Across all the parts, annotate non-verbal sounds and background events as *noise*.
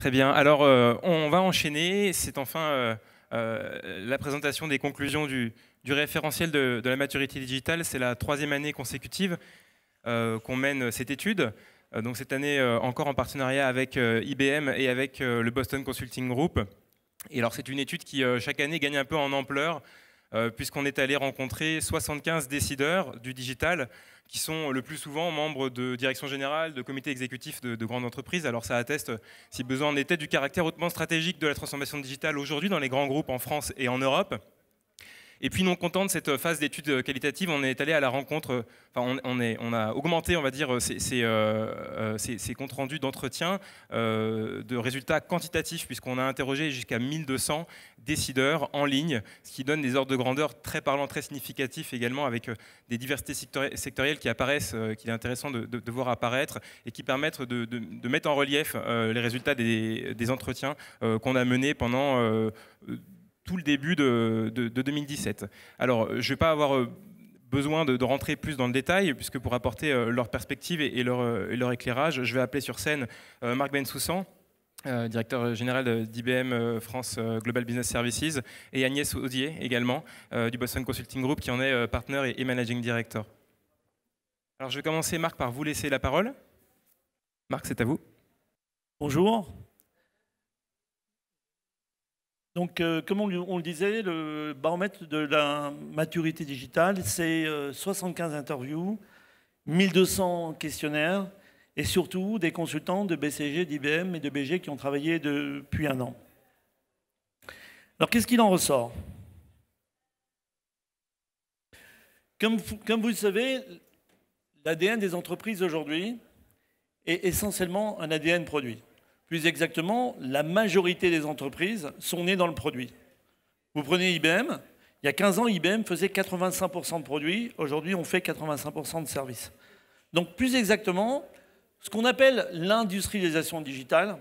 Très bien. Alors, euh, on va enchaîner. C'est enfin euh, euh, la présentation des conclusions du, référentiel de, de, la maturité digitale. C'est la troisième année consécutive qu'on mène cette étude. donc, cette année, encore en partenariat avec IBM et avec le Boston Consulting Group. Et alors, c'est une étude qui, chaque année, gagne un peu en ampleur euh, puisqu'on est allé rencontrer 75 décideurs du digital qui sont le plus souvent membres de direction générale, de comités exécutifs de, de grandes entreprises. Alors ça atteste, si besoin en était, du caractère hautement stratégique de la transformation digitale aujourd'hui dans les grands groupes en France et en Europe. Et puis, non content de cette phase d'études euh, qualitatives, on est allé à la rencontre, euh, enfin, on, est, on a augmenté, on va dire, euh, ces, comptes rendus d'entretien de résultats quantitatifs, puisqu'on a interrogé jusqu'à 1200 décideurs en ligne, ce qui donne des ordres de grandeur très parlants, très significatifs également, avec des diversités sectorielles qui apparaissent, qu'il est intéressant de, voir apparaître et qui permettent de, mettre en relief les résultats des, des entretiens qu'on a menés pendant le début de, 2017. Alors, euh, je ne vais pas avoir euh, besoin de, rentrer plus dans le détail, puisque pour apporter euh, leur perspective et, leur, éclairage, je vais appeler sur scène Marc Bensoussan, directeur général d'IBM France Global Business Services, et Agnès Audier également, du Boston Consulting Group, qui en est partenaire et, managing director. Alors je vais commencer, Marc, par vous laisser la parole. Marc, c'est à vous. Bonjour, donc, euh, comme on, le disait, le baromètre de la maturité digitale, c'est 75 euh, interviews, 1200 questionnaires et surtout des consultants de BCG, d'IBM et de BG qui ont travaillé depuis un an. Alors, qu'est-ce qu'il en ressort comme, comme vous le savez, l'ADN des entreprises aujourd'hui est essentiellement un ADN produit. Plus exactement, la majorité des entreprises sont nées dans le produit. Vous prenez IBM, il y a 15 ans, IBM faisait 85% de produits, aujourd'hui on fait 85% de services. Donc plus exactement, ce qu'on appelle l'industrialisation digitale,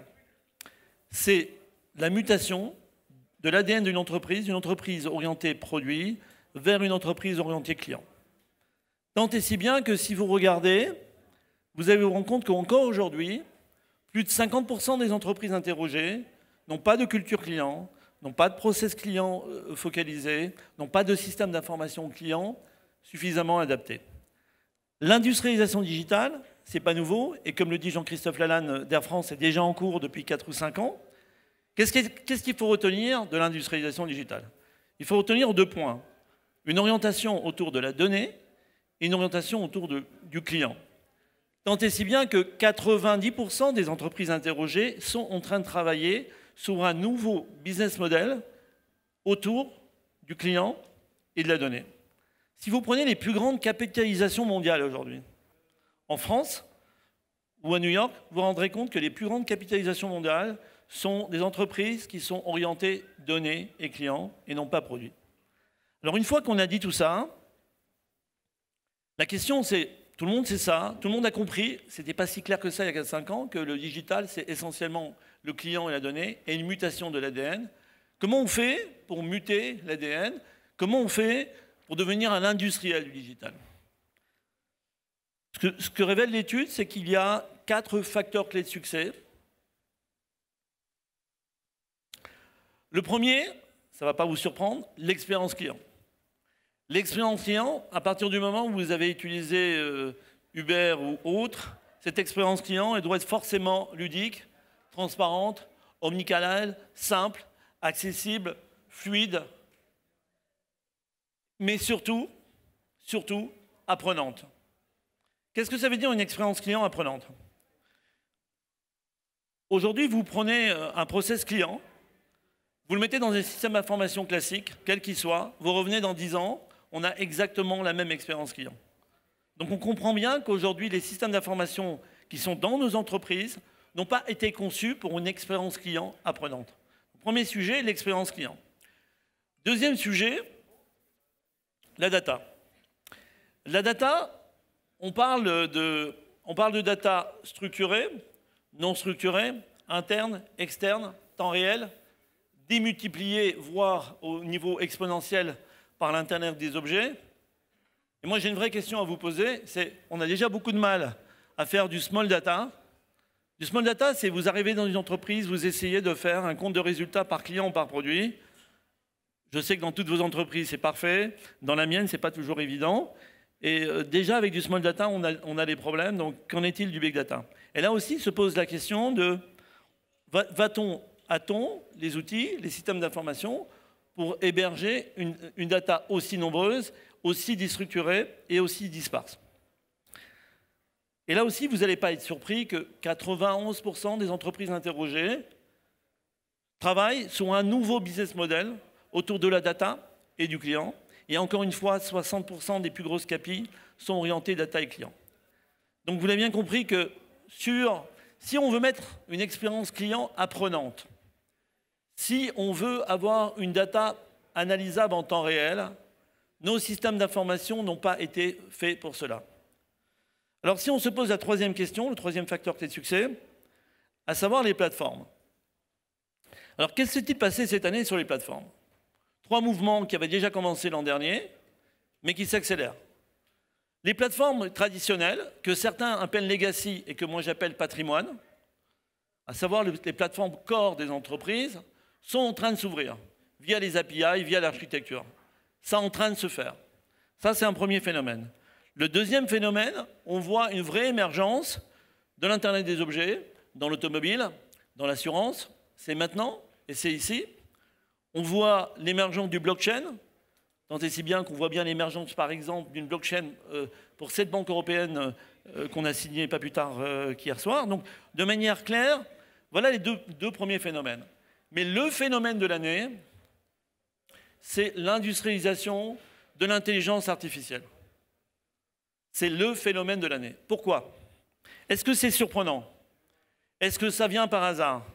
c'est la mutation de l'ADN d'une entreprise, d'une entreprise orientée produit, vers une entreprise orientée client. Tant et si bien que si vous regardez, vous allez vous rendre compte qu'encore aujourd'hui, plus de 50% des entreprises interrogées n'ont pas de culture client, n'ont pas de process client euh, focalisé, n'ont pas de système d'information client suffisamment adapté. L'industrialisation digitale, c'est pas nouveau, et comme le dit Jean-Christophe Lalanne euh, d'Air France, c'est déjà en cours depuis 4 ou 5 ans. Qu'est-ce qu'il faut retenir de l'industrialisation digitale Il faut retenir deux points. Une orientation autour de la donnée et une orientation autour du client. Tant et si bien que 90% des entreprises interrogées sont en train de travailler sur un nouveau business model autour du client et de la donnée. Si vous prenez les plus grandes capitalisations mondiales aujourd'hui, en France ou à New York, vous vous rendrez compte que les plus grandes capitalisations mondiales sont des entreprises qui sont orientées données et clients et non pas produits. Alors une fois qu'on a dit tout ça, la question c'est tout le monde sait ça, tout le monde a compris, c'était pas si clair que ça il y a 4-5 ans, que le digital, c'est essentiellement le client et la donnée et une mutation de l'ADN. Comment on fait pour muter l'ADN Comment on fait pour devenir un industriel du digital ce que, ce que révèle l'étude, c'est qu'il y a quatre facteurs clés de succès. Le premier, ça ne va pas vous surprendre, l'expérience client. L'expérience client, à partir du moment où vous avez utilisé euh, Uber ou autre, cette expérience client doit être forcément ludique, transparente, omnicanale, simple, accessible, fluide, mais surtout, surtout apprenante. Qu'est-ce que ça veut dire une expérience client apprenante Aujourd'hui, vous prenez euh, un process client, vous le mettez dans un système d'information classique, quel qu'il soit, vous revenez dans 10 ans, on a exactement la même expérience client. Donc on comprend bien qu'aujourd'hui, les systèmes d'information qui sont dans nos entreprises n'ont pas été conçus pour une expérience client apprenante. Premier sujet, l'expérience client. Deuxième sujet, la data. La data, on parle de, on parle de data structurée, non structurée, interne, externe, temps réel, démultipliée, voire au niveau exponentiel par l'Internet des objets. Et moi, j'ai une vraie question à vous poser. C'est, on a déjà beaucoup de mal à faire du small data. Du small data, c'est vous arrivez dans une entreprise, vous essayez de faire un compte de résultat par client ou par produit. Je sais que dans toutes vos entreprises, c'est parfait. Dans la mienne, c'est pas toujours évident. Et euh, déjà, avec du small data, on a, des problèmes. Donc, qu'en est-il du big data Et là aussi se pose la question de va-t-on, va t on a t on les outils, les systèmes d'information pour héberger une, data aussi nombreuse, aussi déstructurée et aussi disparse. Et là aussi, vous n'allez pas être surpris que 91% des entreprises interrogées travaillent sur un nouveau business model autour de la data et du client. Et encore une fois, 60% des plus grosses capilles sont orientées data et client. Donc vous l'avez bien compris que sur, si on veut mettre une expérience client apprenante, si on veut avoir une data analysable en temps réel, nos systèmes d'information n'ont pas été faits pour cela. Alors si on se pose la troisième question, le troisième facteur est de succès, à savoir les plateformes. Alors qu'est-ce qui s'est passé cette année sur les plateformes Trois mouvements qui avaient déjà commencé l'an dernier, mais qui s'accélèrent. Les plateformes traditionnelles, que certains appellent legacy et que moi j'appelle patrimoine, à savoir les plateformes corps des entreprises, sont en train de s'ouvrir via les API, via l'architecture. Ça en train de se faire. Ça, c'est un premier phénomène. Le deuxième phénomène, on voit une vraie émergence de l'Internet des objets dans l'automobile, dans l'assurance. C'est maintenant et c'est ici. On voit l'émergence du blockchain, tant et si bien qu'on voit bien l'émergence, par exemple, d'une blockchain euh, pour cette banque européenne euh, euh, qu'on a signée pas plus tard qu'hier soir. Donc, de manière claire, voilà les deux, deux premiers phénomènes. Mais le phénomène de l'année, c'est l'industrialisation de l'intelligence artificielle. C'est le phénomène de l'année. Pourquoi Est-ce que c'est surprenant Est-ce que ça vient par hasard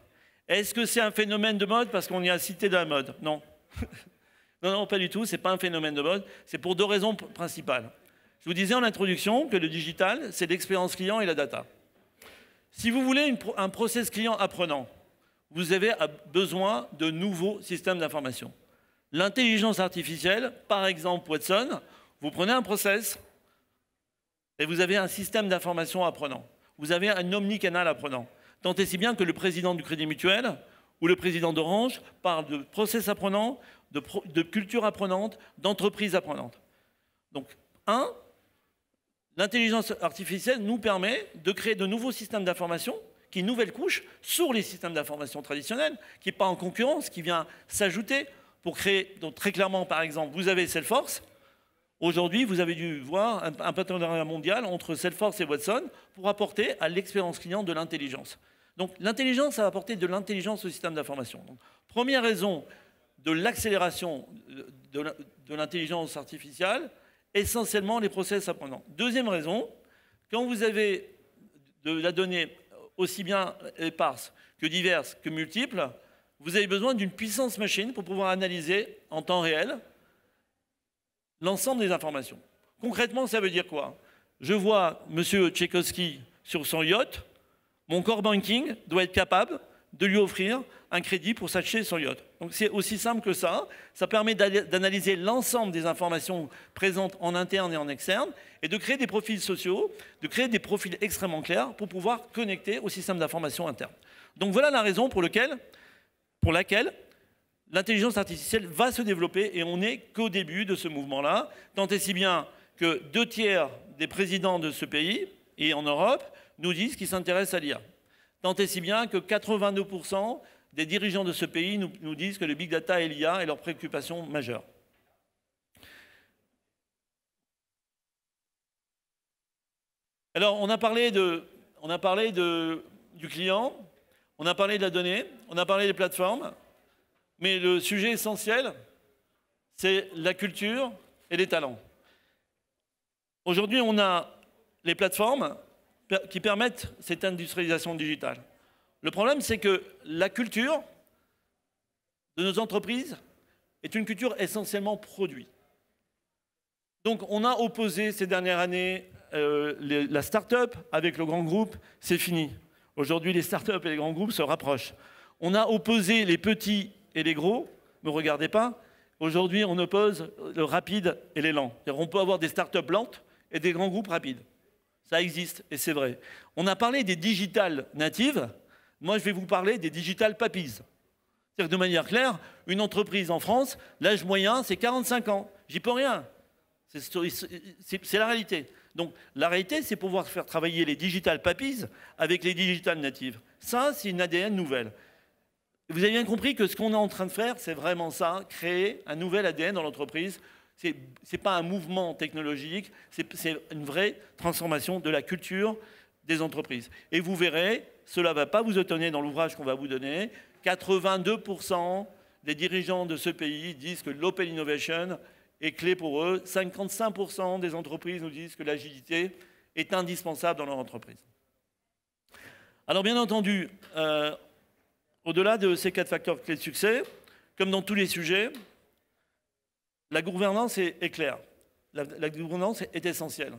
Est-ce que c'est un phénomène de mode parce qu'on y a cité de la mode Non. *laughs* non, non, pas du tout. Ce n'est pas un phénomène de mode. C'est pour deux raisons principales. Je vous disais en introduction que le digital, c'est l'expérience client et la data. Si vous voulez un process client apprenant, vous avez besoin de nouveaux systèmes d'information. L'intelligence artificielle, par exemple Watson, vous prenez un process et vous avez un système d'information apprenant. Vous avez un omnicanal apprenant. Tant et si bien que le président du Crédit Mutuel ou le président d'Orange parle de process apprenant, de, de culture apprenante, d'entreprise apprenante. Donc, un, l'intelligence artificielle nous permet de créer de nouveaux systèmes d'information qui est une nouvelle couche sur les systèmes d'information traditionnels, qui n'est pas en concurrence, qui vient s'ajouter pour créer. Donc, très clairement, par exemple, vous avez Salesforce. Aujourd'hui, vous avez dû voir un, un partenariat mondial entre Salesforce et Watson pour apporter à l'expérience client de l'intelligence. Donc, l'intelligence, ça va apporter de l'intelligence au système d'information. Première raison de l'accélération de l'intelligence artificielle, essentiellement les process apprenants. Deuxième raison, quand vous avez de la donnée aussi bien éparses que diverses que multiples, vous avez besoin d'une puissance machine pour pouvoir analyser en temps réel l'ensemble des informations. Concrètement, ça veut dire quoi Je vois M. Tchaikovsky sur son yacht, mon core banking doit être capable de lui offrir un crédit pour s'acheter son yacht. Donc c'est aussi simple que ça. Ça permet d'analyser l'ensemble des informations présentes en interne et en externe et de créer des profils sociaux, de créer des profils extrêmement clairs pour pouvoir connecter au système d'information interne. Donc voilà la raison pour, pour laquelle l'intelligence artificielle va se développer et on n'est qu'au début de ce mouvement-là, tant et si bien que deux tiers des présidents de ce pays et en Europe nous disent qu'ils s'intéressent à l'IA. Tant et si bien que 82% des dirigeants de ce pays nous, disent que le big data et l'IA est leur préoccupation majeure. Alors, on a parlé, de, on a parlé de, du client, on a parlé de la donnée, on a parlé des plateformes, mais le sujet essentiel, c'est la culture et les talents. Aujourd'hui, on a les plateformes, qui permettent cette industrialisation digitale. Le problème, c'est que la culture de nos entreprises est une culture essentiellement produit. Donc on a opposé ces dernières années euh, la start-up avec le grand groupe, c'est fini. Aujourd'hui, les start-up et les grands groupes se rapprochent. On a opposé les petits et les gros, ne me regardez pas. Aujourd'hui, on oppose le rapide et l'élan. On peut avoir des start-up lentes et des grands groupes rapides. Ça existe, et c'est vrai. On a parlé des digitales natives. Moi, je vais vous parler des digitales papises. C'est-à-dire de manière claire, une entreprise en France, l'âge moyen, c'est 45 ans. J'y peux rien. C'est la réalité. Donc, la réalité, c'est pouvoir faire travailler les digitales papises avec les digitales natives. Ça, c'est une ADN nouvelle. Vous avez bien compris que ce qu'on est en train de faire, c'est vraiment ça, créer un nouvel ADN dans l'entreprise ce n'est pas un mouvement technologique, c'est une vraie transformation de la culture des entreprises. Et vous verrez, cela ne va pas vous étonner dans l'ouvrage qu'on va vous donner, 82% des dirigeants de ce pays disent que l'open innovation est clé pour eux. 55% des entreprises nous disent que l'agilité est indispensable dans leur entreprise. Alors bien entendu, euh, au-delà de ces quatre facteurs clés de succès, comme dans tous les sujets, la gouvernance est, claire. La, gouvernance est essentielle.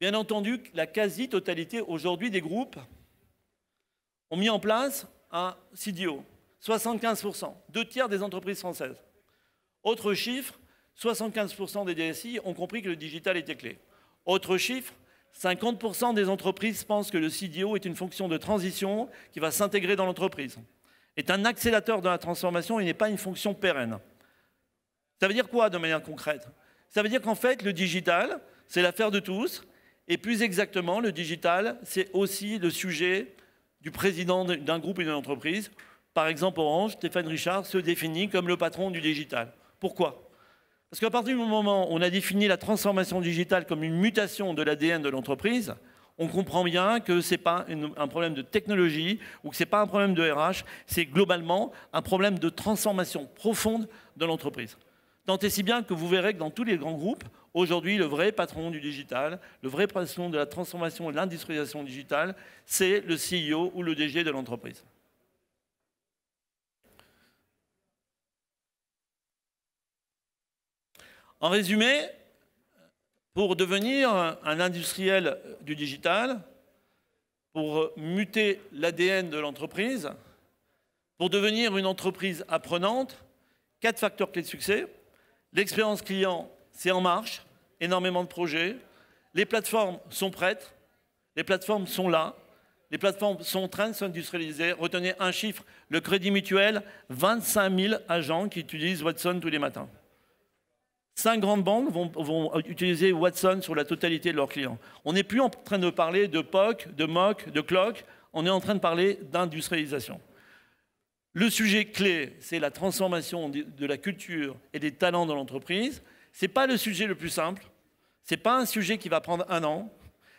Bien entendu, la quasi-totalité aujourd'hui des groupes ont mis en place un CDO, 75%, deux tiers des entreprises françaises. Autre chiffre, 75% des DSI ont compris que le digital était clé. Autre chiffre, 50% des entreprises pensent que le CDO est une fonction de transition qui va s'intégrer dans l'entreprise, est un accélérateur de la transformation il n'est pas une fonction pérenne. Ça veut dire quoi de manière concrète Ça veut dire qu'en fait, le digital, c'est l'affaire de tous. Et plus exactement, le digital, c'est aussi le sujet du président d'un groupe et d'une entreprise. Par exemple, Orange, Stéphane Richard se définit comme le patron du digital. Pourquoi Parce qu'à partir du moment où on a défini la transformation digitale comme une mutation de l'ADN de l'entreprise, on comprend bien que ce n'est pas un problème de technologie ou que ce n'est pas un problème de RH, c'est globalement un problème de transformation profonde de l'entreprise. Tant et si bien que vous verrez que dans tous les grands groupes, aujourd'hui, le vrai patron du digital, le vrai patron de la transformation et de l'industrialisation digitale, c'est le CEO ou le DG de l'entreprise. En résumé, pour devenir un industriel du digital, pour muter l'ADN de l'entreprise, pour devenir une entreprise apprenante, quatre facteurs clés de succès. L'expérience client, c'est en marche, énormément de projets. Les plateformes sont prêtes, les plateformes sont là, les plateformes sont en train de s'industrialiser. Retenez un chiffre, le crédit mutuel, 25 000 agents qui utilisent Watson tous les matins. Cinq grandes banques vont, utiliser Watson sur la totalité de leurs clients. On n'est plus en train de parler de POC, de MOC, de CLOC, on est en train de parler d'industrialisation. Le sujet clé, c'est la transformation de la culture et des talents dans l'entreprise. Ce n'est pas le sujet le plus simple. Ce n'est pas un sujet qui va prendre un an.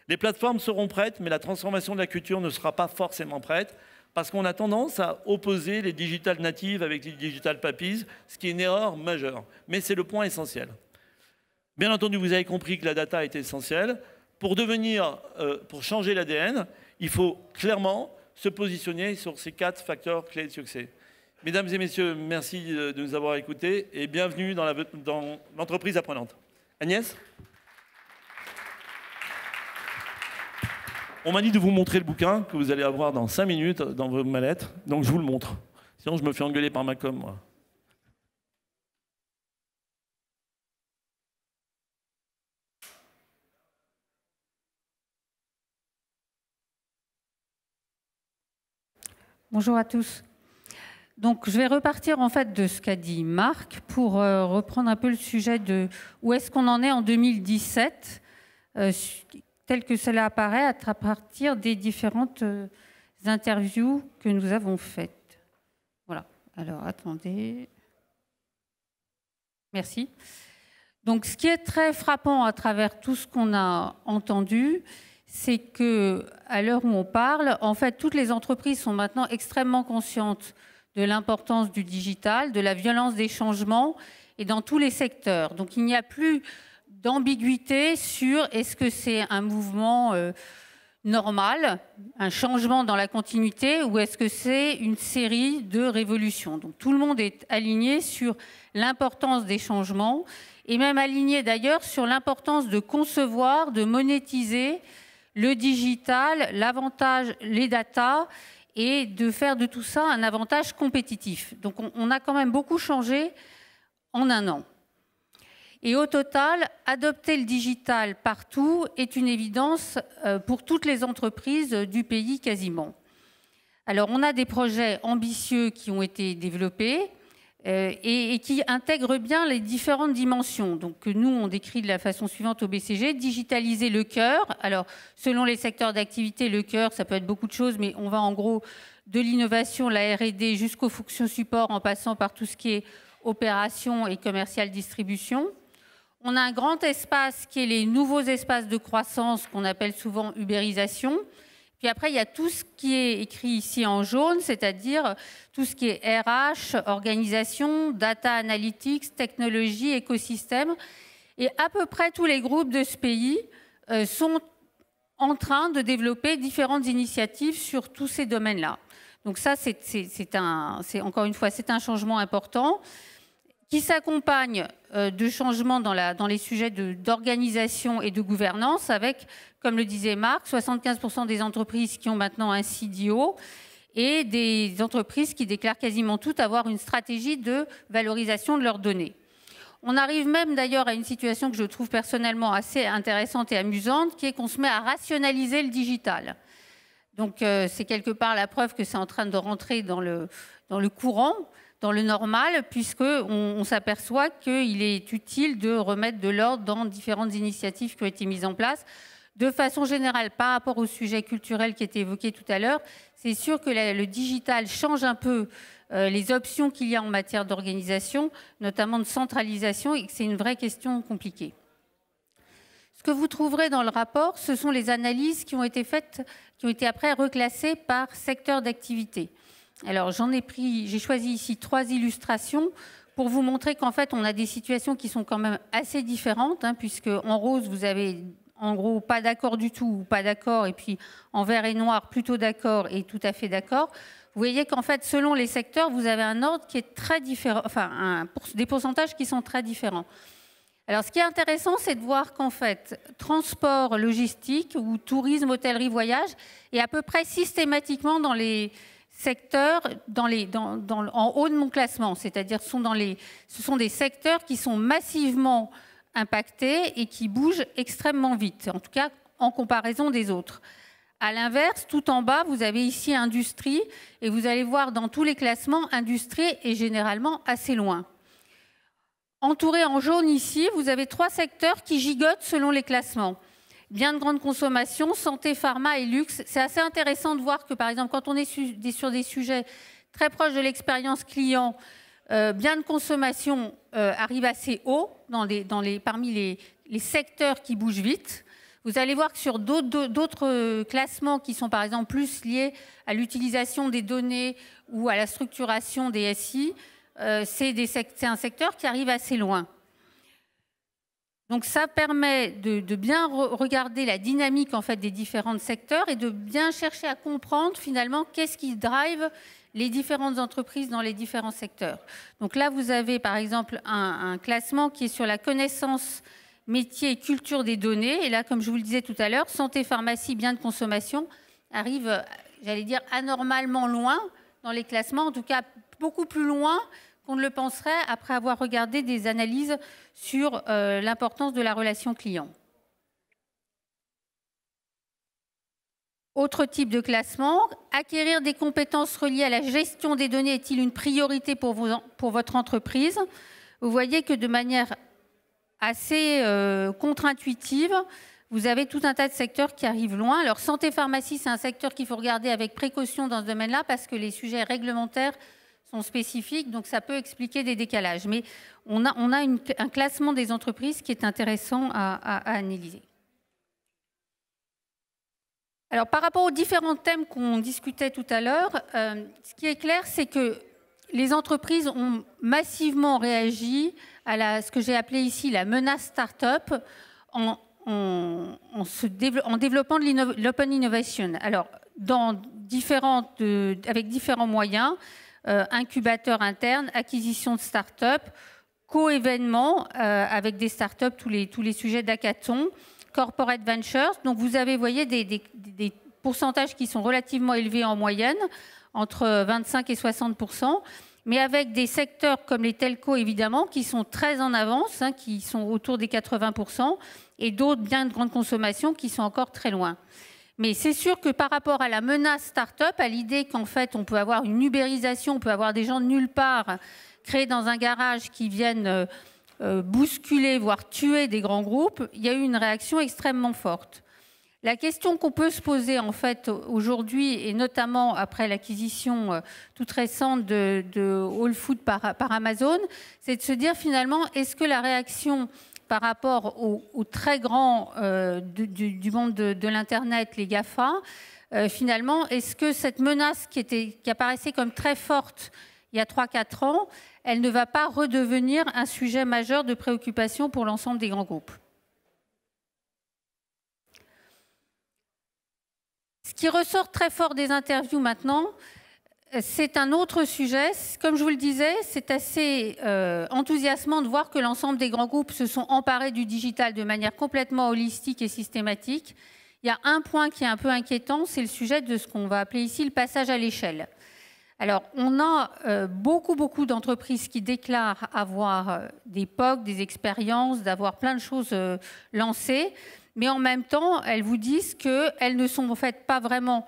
Les plateformes seront prêtes, mais la transformation de la culture ne sera pas forcément prête parce qu'on a tendance à opposer les digital natives avec les digital papies, ce qui est une erreur majeure. Mais c'est le point essentiel. Bien entendu, vous avez compris que la data est essentielle. Pour devenir, euh, pour changer l'ADN, il faut clairement se positionner sur ces quatre facteurs clés de succès. Mesdames et messieurs, merci euh, de nous avoir écoutés et bienvenue dans l'entreprise apprenante. Agnès On m'a dit de vous montrer le bouquin que vous allez avoir dans 5 minutes dans vos mallettes, donc je vous le montre. Sinon, je me fais engueuler par ma com, Bonjour à tous. Donc, je vais repartir en fait de ce qu'a dit Marc pour euh, reprendre un peu le sujet de où est-ce qu'on en est en 2017, euh, tel que cela apparaît à partir des différentes euh, interviews que nous avons faites. Voilà. Alors, attendez. Merci. Donc, ce qui est très frappant à travers tout ce qu'on a entendu, c'est que à l'heure où on parle, en fait, toutes les entreprises sont maintenant extrêmement conscientes de l'importance du digital, de la violence des changements et dans tous les secteurs. Donc il n'y a plus d'ambiguïté sur est-ce que c'est un mouvement euh, normal, un changement dans la continuité, ou est-ce que c'est une série de révolutions Donc tout le monde est aligné sur l'importance des changements, et même aligné d'ailleurs sur l'importance de concevoir, de monétiser le digital, l'avantage, les data, et de faire de tout ça un avantage compétitif. Donc on, on a quand même beaucoup changé en un an. Et au total, adopter le digital partout est une évidence euh, pour toutes les entreprises du pays quasiment. Alors on a des projets ambitieux qui ont été développés, euh, et, qui intègre bien les différentes dimensions. Donc nous, on décrit de la façon suivante au BCG, digitaliser le cœur. Alors selon les secteurs d'activité, le cœur, ça peut être beaucoup de choses, mais on va en gros de l'innovation, la RD jusqu'aux fonctions support en passant par tout ce qui est opération et commercial distribution. On a un grand espace qui est les nouveaux espaces de croissance qu'on appelle souvent ubérisation. Puis après, il y a tout ce qui est écrit ici en jaune, c'est-à-dire tout ce qui est RH, organisation, data analytics, technologie, écosystème. Et à peu près tous les groupes de ce pays euh, sont en train de développer différentes initiatives sur tous ces domaines-là. Donc ça, c'est encore une fois, c'est un changement important qui s'accompagne euh, de changements dans, la, dans les sujets d'organisation et de gouvernance, avec, comme le disait Marc, 75% des entreprises qui ont maintenant un CDO et des entreprises qui déclarent quasiment toutes avoir une stratégie de valorisation de leurs données. On arrive même d'ailleurs à une situation que je trouve personnellement assez intéressante et amusante, qui est qu'on se met à rationaliser le digital. Donc euh, c'est quelque part la preuve que c'est en train de rentrer dans le, dans le courant dans le normal, puisqu'on on, s'aperçoit qu'il est utile de remettre de l'ordre dans différentes initiatives qui ont été mises en place. De façon générale, par rapport au sujet culturel qui était évoqué tout à l'heure, c'est sûr que le digital change un peu euh, les options qu'il y a en matière d'organisation, notamment de centralisation, et que c'est une vraie question compliquée. Ce que vous trouverez dans le rapport, ce sont les analyses qui ont été faites, qui ont été après reclassées par secteur d'activité. Alors j'en ai pris, j'ai choisi ici trois illustrations pour vous montrer qu'en fait on a des situations qui sont quand même assez différentes, hein, puisque en rose vous avez en gros pas d'accord du tout ou pas d'accord, et puis en vert et noir plutôt d'accord et tout à fait d'accord. Vous voyez qu'en fait selon les secteurs vous avez un ordre qui est très différent, enfin des pourcentages qui sont très différents. Alors, ce qui est intéressant, c'est de voir qu'en fait, transport, logistique ou tourisme, hôtellerie, voyage est à peu près systématiquement dans les, secteurs en haut de mon classement, c'est-à-dire sont dans les, ce sont des secteurs qui sont massivement impactés et qui bougent extrêmement vite, en tout cas en comparaison des autres. À l'inverse, tout en bas, vous avez ici industrie et vous allez voir dans tous les classements, industrie est généralement assez loin. Entouré en jaune ici, vous avez trois secteurs qui gigotent selon les classements. Bien de grande consommation, santé, pharma et luxe. C'est assez intéressant de voir que, par exemple, quand on est sur des sujets très proches de l'expérience client, euh, bien de consommation euh, arrive assez haut parmi les, secteurs qui bougent vite. Vous allez voir que sur d'autres euh, classements qui sont par exemple plus liés à l'utilisation des données ou à la structuration des SI, c'est un secteur qui arrive assez loin. Donc ça permet de, bien regarder la dynamique en fait des différents secteurs et de bien chercher à comprendre finalement qu'est-ce qui drive les différentes entreprises dans les différents secteurs. Donc là, vous avez par exemple un, classement qui est sur la connaissance métier et culture des données. Et là, comme je vous le disais tout à l'heure, santé, pharmacie, biens de consommation arrive j'allais dire, anormalement loin dans les classements, en tout cas beaucoup plus loin qu'on ne le penserait après avoir regardé des analyses sur euh, l'importance de la relation client. Autre type de classement, acquérir des compétences reliées à la gestion des données est-il une priorité pour, vous, pour votre entreprise Vous voyez que de manière assez euh, contre-intuitive, vous avez tout un tas de secteurs qui arrivent loin. Alors santé pharmacie, c'est un secteur qu'il faut regarder avec précaution dans ce domaine-là parce que les sujets réglementaires sont spécifiques, donc ça peut expliquer des décalages. Mais on a, un classement des entreprises qui est intéressant à, analyser. Alors, par rapport aux différents thèmes qu'on discutait tout à l'heure, euh, ce qui est clair, c'est que les entreprises ont massivement réagi à ce que j'ai appelé ici la menace start-up en, en développant l'open innovation. Alors, avec différents moyens, euh, incubateurs incubateur interne, acquisition de start-up, co-événements euh, avec des start-up, tous les, tous les sujets d'hackathon, corporate ventures. Donc vous avez, voyez, des, pourcentages qui sont relativement élevés en moyenne, entre 25 et 60 mais avec des secteurs comme les telcos, évidemment, qui sont très en avance, hein, qui sont autour des 80%, et d'autres biens de grande consommation qui sont encore très loin. Mais c'est sûr que par rapport à la menace start-up, à l'idée qu'en fait on peut avoir une ubérisation, on peut avoir des gens de nulle part créés dans un garage qui viennent euh, euh, bousculer, voire tuer des grands groupes, il y a eu une réaction extrêmement forte. La question qu'on peut se poser en fait aujourd'hui, et notamment après l'acquisition euh, toute récente de, de Whole Foods par Amazon, c'est de se dire finalement est-ce que la réaction par rapport aux, très grands euh, du, monde de, l'Internet, les GAFA, euh, finalement, est-ce que cette menace qui, était, qui apparaissait comme très forte il y a 3-4 ans, elle ne va pas redevenir un sujet majeur de préoccupation pour l'ensemble des grands groupes Ce qui ressort très fort des interviews maintenant, c'est un autre sujet. Comme je vous le disais, c'est assez euh, enthousiasmant de voir que l'ensemble des grands groupes se sont emparés du digital de manière complètement holistique et systématique. Il y a un point qui est un peu inquiétant, c'est le sujet de ce qu'on va appeler ici le passage à l'échelle. Alors, on a euh, beaucoup, beaucoup d'entreprises qui déclarent avoir euh, des POC, des expériences, d'avoir plein de choses lancées, mais en même temps, elles vous disent qu'elles ne sont en fait pas vraiment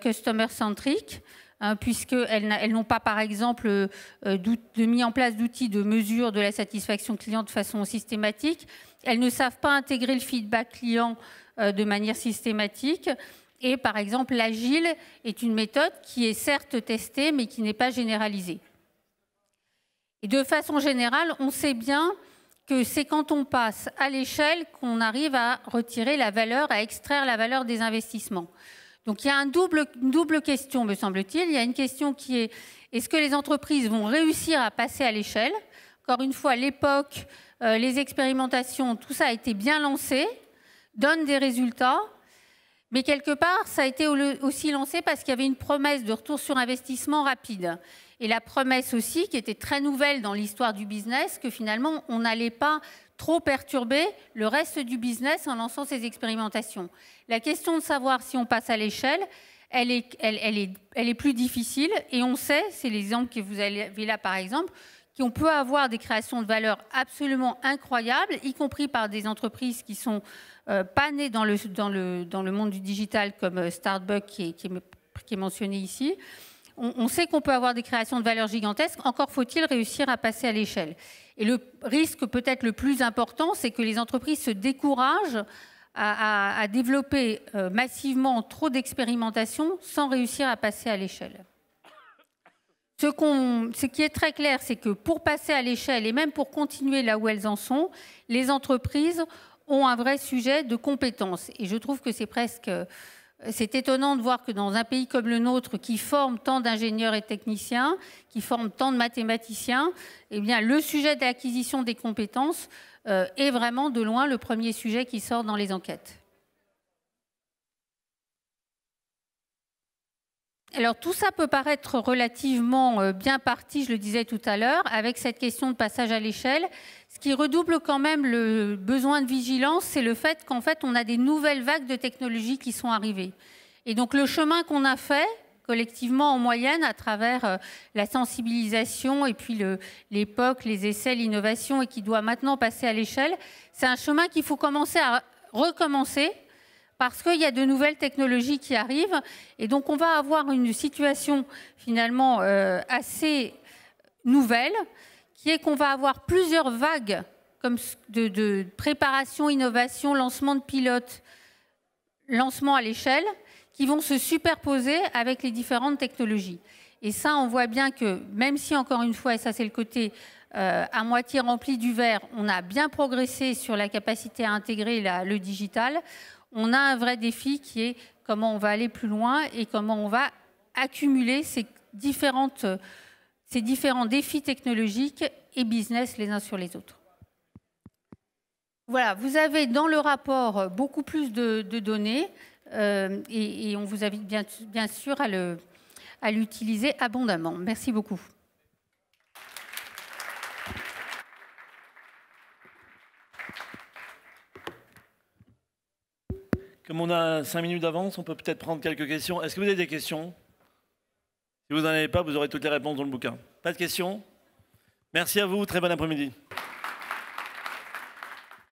customer-centriques. Hein, puisqu'elles n'ont pas, par exemple, euh, euh, mis en place d'outils de mesure de la satisfaction client de façon systématique. Elles ne savent pas intégrer le feedback client euh, de manière systématique. Et par exemple, l'agile est une méthode qui est certes testée, mais qui n'est pas généralisée. Et de façon générale, on sait bien que c'est quand on passe à l'échelle qu'on arrive à retirer la valeur, à extraire la valeur des investissements. Donc il y a une double question, me semble-t-il. Il y a une question qui est est-ce que les entreprises vont réussir à passer à l'échelle Encore une fois, l'époque, euh, les expérimentations, tout ça a été bien lancé, donne des résultats, mais quelque part, ça a été aussi lancé parce qu'il y avait une promesse de retour sur investissement rapide. Et la promesse aussi, qui était très nouvelle dans l'histoire du business, que finalement, on n'allait pas trop perturber le reste du business en lançant ces expérimentations. La question de savoir si on passe à l'échelle, elle est, elle, est, elle est, plus difficile et on sait, c'est l'exemple que vous avez là par exemple, qu'on peut avoir des créations de valeur absolument incroyables, y compris par des entreprises qui sont euh, pas nées dans le, dans, le, dans le monde du digital comme euh, Starbucks qui est mentionné ici, on, sait qu'on peut avoir des créations de valeur gigantesques, encore faut-il réussir à passer à l'échelle. Et le risque peut-être le plus important, c'est que les entreprises se découragent à, développer euh, massivement trop d'expérimentations sans réussir à passer à l'échelle. Ce, ce, qui est très clair, c'est que pour passer à l'échelle et même pour continuer là où elles en sont, les entreprises ont un vrai sujet de compétences. Et je trouve que c'est presque c'est étonnant de voir que dans un pays comme le nôtre, qui forme tant d'ingénieurs et techniciens, qui forme tant de mathématiciens, eh bien, le sujet d'acquisition des compétences euh, est vraiment de loin le premier sujet qui sort dans les enquêtes. Alors tout ça peut paraître relativement euh, bien parti, je le disais tout à l'heure, avec cette question de passage à l'échelle. Ce qui redouble quand même le besoin de vigilance, c'est le fait qu'en fait, on a des nouvelles vagues de technologies qui sont arrivées. Et donc le chemin qu'on a fait collectivement en moyenne à travers euh, la sensibilisation et puis l'époque, les essais, l'innovation et qui doit maintenant passer à l'échelle, c'est un chemin qu'il faut commencer à recommencer parce qu'il y a de nouvelles technologies qui arrivent. Et donc, on va avoir une situation finalement euh, assez nouvelle, qui est qu'on va avoir plusieurs vagues de, préparation, innovation, lancement de pilotes, lancement à l'échelle, qui vont se superposer avec les différentes technologies. Et ça, on voit bien que même si, encore une fois, et ça c'est le côté euh, à moitié rempli du verre, on a bien progressé sur la capacité à intégrer le digital, on a un vrai défi qui est comment on va aller plus loin et comment on va accumuler ces, différentes, euh, ces différents défis technologiques et business les uns sur les autres. Voilà, vous avez dans le rapport beaucoup plus de, données euh, et, on vous invite bien, sûr à l'utiliser abondamment. Merci beaucoup. Comme on a cinq minutes d'avance, on peut peut-être prendre quelques questions. Est-ce que vous avez des questions Si vous n'en avez pas, vous aurez toutes les réponses dans le bouquin. Pas de questions Merci à vous, très bon après-midi.